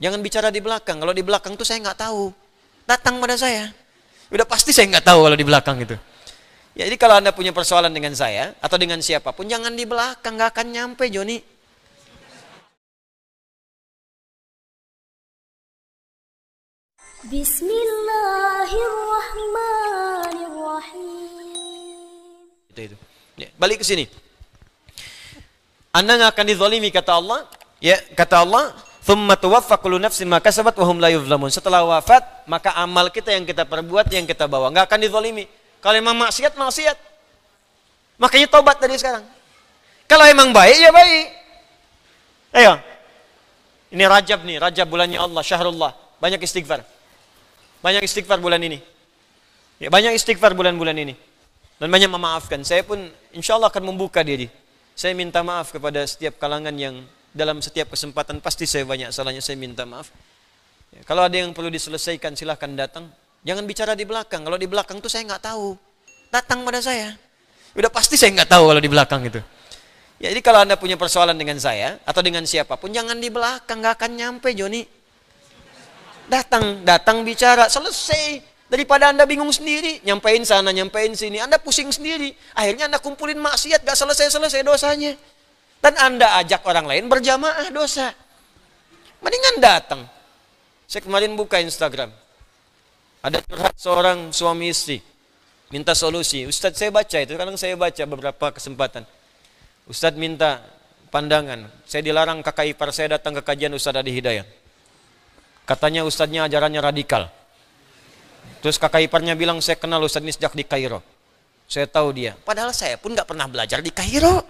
Jangan bicara di belakang. Kalau di belakang tuh saya nggak tahu. Datang pada saya. Udah pasti saya nggak tahu kalau di belakang itu. Ya, jadi kalau Anda punya persoalan dengan saya atau dengan siapapun, jangan di belakang, nggak akan nyampe Joni. Bismillahirrahmanirrahim. Itu itu. Ya, balik ke sini. Anda nggak akan dizolimi kata Allah. Ya, kata Allah, setelah wafat, maka amal kita yang kita perbuat, yang kita bawa nggak akan ditolimi Kalau emang maksiat, maksiat. Makanya tobat dari sekarang. Kalau emang baik, ya baik. Ayo. Ini Rajab nih, Rajab bulannya Allah, Syahrullah. Banyak istighfar. Banyak istighfar bulan ini. Ya, banyak istighfar bulan-bulan ini. Dan banyak memaafkan. Saya pun insya Allah akan membuka diri. Saya minta maaf kepada setiap kalangan yang dalam setiap kesempatan pasti saya banyak salahnya saya minta maaf. Ya, kalau ada yang perlu diselesaikan silahkan datang. Jangan bicara di belakang. Kalau di belakang tuh saya nggak tahu. Datang pada saya. Udah pasti saya nggak tahu kalau di belakang itu. Ya, jadi kalau anda punya persoalan dengan saya atau dengan siapapun jangan di belakang nggak akan nyampe Joni. Datang, datang bicara selesai. Daripada anda bingung sendiri, nyampein sana, nyampein sini, anda pusing sendiri. Akhirnya anda kumpulin maksiat, gak selesai-selesai dosanya. Dan Anda ajak orang lain berjamaah dosa. Mendingan datang. Saya kemarin buka Instagram. Ada curhat seorang suami istri. Minta solusi. Ustadz saya baca itu. Kadang saya baca beberapa kesempatan. Ustadz minta pandangan. Saya dilarang kakak ipar saya datang ke kajian Ustadz Adi Hidayat. Katanya Ustadznya ajarannya radikal. Terus kakak iparnya bilang, saya kenal Ustadz ini sejak di Kairo. Saya tahu dia. Padahal saya pun nggak pernah belajar di Kairo.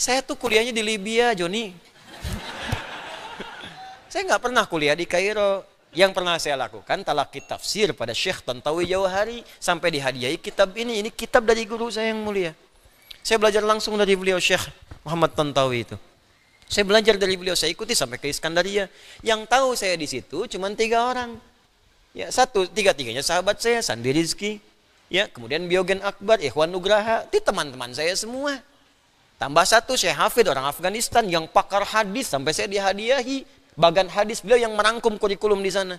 Saya tuh kuliahnya di Libya, Joni. saya nggak pernah kuliah di Kairo. Yang pernah saya lakukan talaki tafsir pada Syekh Tantawi Jauhari sampai dihadiahi kitab ini. Ini kitab dari guru saya yang mulia. Saya belajar langsung dari beliau Syekh Muhammad Tantawi itu. Saya belajar dari beliau, saya ikuti sampai ke Iskandaria. Yang tahu saya di situ cuma tiga orang. Ya, satu, tiga-tiganya sahabat saya, Sandi Rizki. Ya, kemudian Biogen Akbar, Ikhwan Nugraha, itu teman-teman saya semua. Tambah satu Syekh Hafid orang Afghanistan yang pakar hadis sampai saya dihadiahi bagan hadis beliau yang merangkum kurikulum di sana.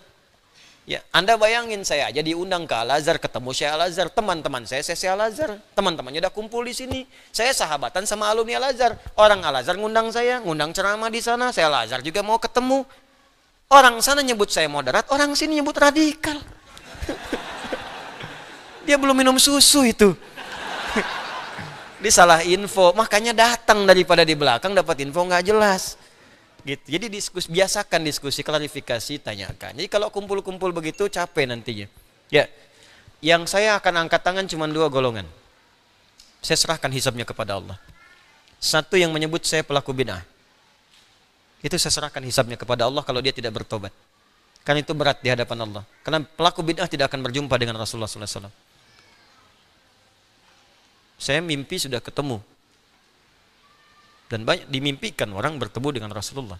Ya, Anda bayangin saya aja diundang ke Al-Azhar, ketemu Syekh Al-Azhar, teman-teman saya saya Syekh Al-Azhar, teman-temannya udah kumpul di sini. Saya sahabatan sama alumni Al-Azhar. Orang Al-Azhar ngundang saya, ngundang ceramah di sana, saya Al-Azhar juga mau ketemu. Orang sana nyebut saya moderat, orang sini nyebut radikal. Dia belum minum susu itu disalah salah info makanya datang daripada di belakang dapat info nggak jelas gitu jadi diskus biasakan diskusi klarifikasi tanyakan jadi kalau kumpul-kumpul begitu capek nantinya ya yang saya akan angkat tangan cuma dua golongan saya serahkan hisabnya kepada Allah satu yang menyebut saya pelaku bid'ah itu saya serahkan hisabnya kepada Allah kalau dia tidak bertobat karena itu berat di hadapan Allah karena pelaku bid'ah tidak akan berjumpa dengan Rasulullah SAW saya mimpi sudah ketemu. Dan banyak dimimpikan orang bertemu dengan Rasulullah.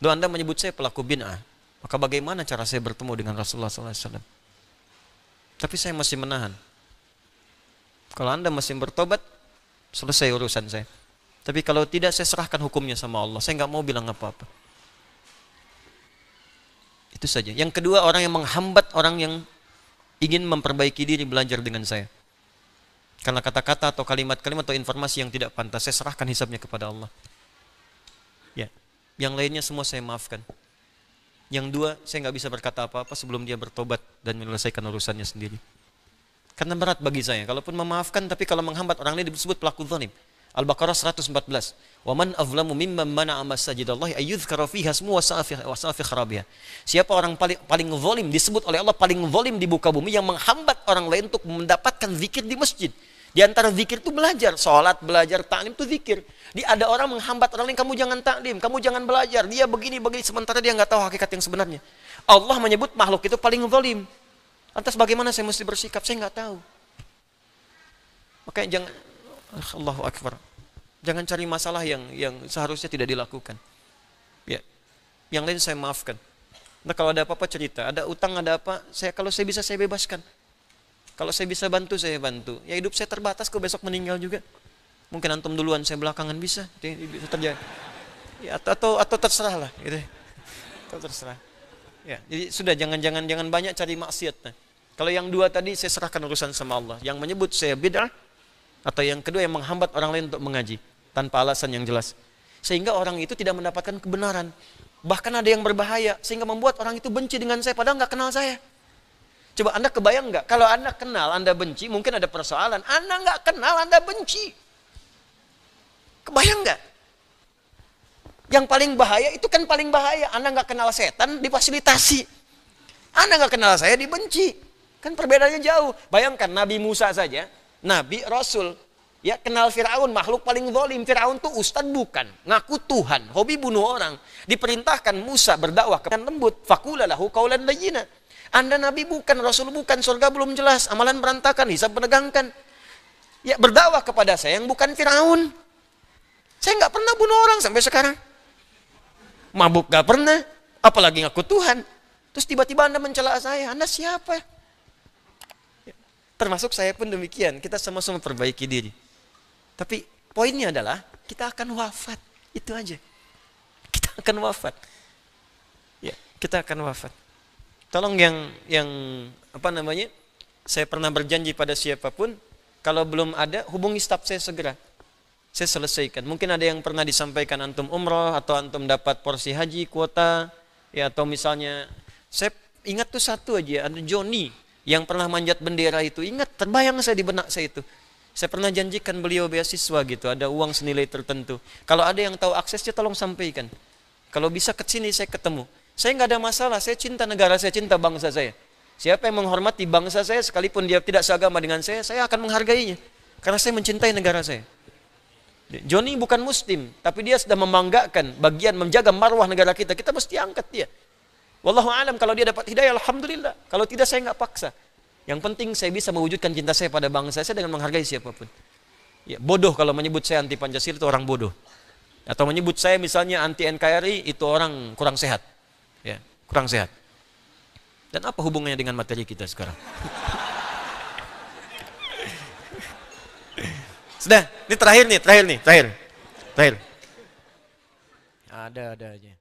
Lalu Anda menyebut saya pelaku bin'ah. Maka bagaimana cara saya bertemu dengan Rasulullah SAW? Tapi saya masih menahan. Kalau Anda masih bertobat, selesai urusan saya. Tapi kalau tidak, saya serahkan hukumnya sama Allah. Saya nggak mau bilang apa-apa. Itu saja. Yang kedua, orang yang menghambat orang yang ingin memperbaiki diri belajar dengan saya. Karena kata-kata atau kalimat-kalimat atau informasi yang tidak pantas, saya serahkan hisabnya kepada Allah. Ya, yang lainnya semua saya maafkan. Yang dua, saya nggak bisa berkata apa-apa sebelum dia bertobat dan menyelesaikan urusannya sendiri. Karena berat bagi saya, kalaupun memaafkan, tapi kalau menghambat orang lain disebut pelaku zalim. Al-Baqarah 114. Waman azlamu mimman mana'a masajidallahi ayyudhkara fiha hasmu wa sa'afi kharabiha. Siapa orang paling paling zalim disebut oleh Allah paling zalim di buka bumi yang menghambat orang lain untuk mendapatkan zikir di masjid. Di antara zikir itu belajar, sholat belajar, taklim itu zikir. Di ada orang menghambat orang lain, kamu jangan taklim, kamu jangan belajar. Dia begini begini, sementara dia nggak tahu hakikat yang sebenarnya. Allah menyebut makhluk itu paling zalim. Lantas bagaimana saya mesti bersikap? Saya nggak tahu. Makanya jangan Allahu Akbar. Jangan cari masalah yang yang seharusnya tidak dilakukan. Ya. Yang lain saya maafkan. Nah kalau ada apa-apa cerita, ada utang, ada apa, saya kalau saya bisa saya bebaskan. Kalau saya bisa bantu, saya bantu. Ya hidup saya terbatas kok besok meninggal juga. Mungkin antum duluan, saya belakangan bisa. Bisa terjadi. Ya, atau, atau, atau terserah lah. Gitu. Atau terserah. Ya, jadi sudah jangan-jangan jangan banyak cari maksiat. Nah. Kalau yang dua tadi saya serahkan urusan sama Allah. Yang menyebut saya bid'ah atau yang kedua yang menghambat orang lain untuk mengaji tanpa alasan yang jelas. Sehingga orang itu tidak mendapatkan kebenaran. Bahkan ada yang berbahaya sehingga membuat orang itu benci dengan saya padahal nggak kenal saya. Coba Anda kebayang nggak? Kalau Anda kenal, Anda benci, mungkin ada persoalan. Anda nggak kenal, Anda benci. Kebayang nggak? Yang paling bahaya itu kan paling bahaya. Anda nggak kenal setan, difasilitasi. Anda nggak kenal saya, dibenci. Kan perbedaannya jauh. Bayangkan Nabi Musa saja, Nabi Rasul. Ya kenal Fir'aun, makhluk paling zalim. Fir'aun tuh ustad bukan, ngaku Tuhan, hobi bunuh orang. Diperintahkan Musa berdakwah ke lembut. Fakulalahu kaulan layina anda nabi bukan, rasul bukan, surga belum jelas, amalan berantakan, hisab menegangkan. Ya berdakwah kepada saya yang bukan Firaun. Saya nggak pernah bunuh orang sampai sekarang. Mabuk nggak pernah, apalagi ngaku Tuhan. Terus tiba-tiba Anda mencela saya, Anda siapa? Ya, termasuk saya pun demikian, kita sama-sama perbaiki diri. Tapi poinnya adalah kita akan wafat, itu aja. Kita akan wafat. Ya, kita akan wafat tolong yang yang apa namanya saya pernah berjanji pada siapapun kalau belum ada hubungi staf saya segera saya selesaikan mungkin ada yang pernah disampaikan antum umroh atau antum dapat porsi haji kuota ya atau misalnya saya ingat tuh satu aja ada Joni yang pernah manjat bendera itu ingat terbayang saya di benak saya itu saya pernah janjikan beliau beasiswa gitu ada uang senilai tertentu kalau ada yang tahu aksesnya tolong sampaikan kalau bisa ke sini saya ketemu saya nggak ada masalah, saya cinta negara, saya cinta bangsa saya. Siapa yang menghormati bangsa saya sekalipun dia tidak seagama dengan saya, saya akan menghargainya. Karena saya mencintai negara saya. Joni bukan muslim, tapi dia sudah membanggakan bagian menjaga marwah negara kita. Kita mesti angkat dia. Wallahu alam kalau dia dapat hidayah alhamdulillah. Kalau tidak saya nggak paksa. Yang penting saya bisa mewujudkan cinta saya pada bangsa saya dengan menghargai siapapun. Ya, bodoh kalau menyebut saya anti Pancasila itu orang bodoh. Atau menyebut saya misalnya anti NKRI itu orang kurang sehat kurang sehat. Dan apa hubungannya dengan materi kita sekarang? Sudah, ini terakhir nih, terakhir nih, terakhir. Terakhir. Ada, ada aja.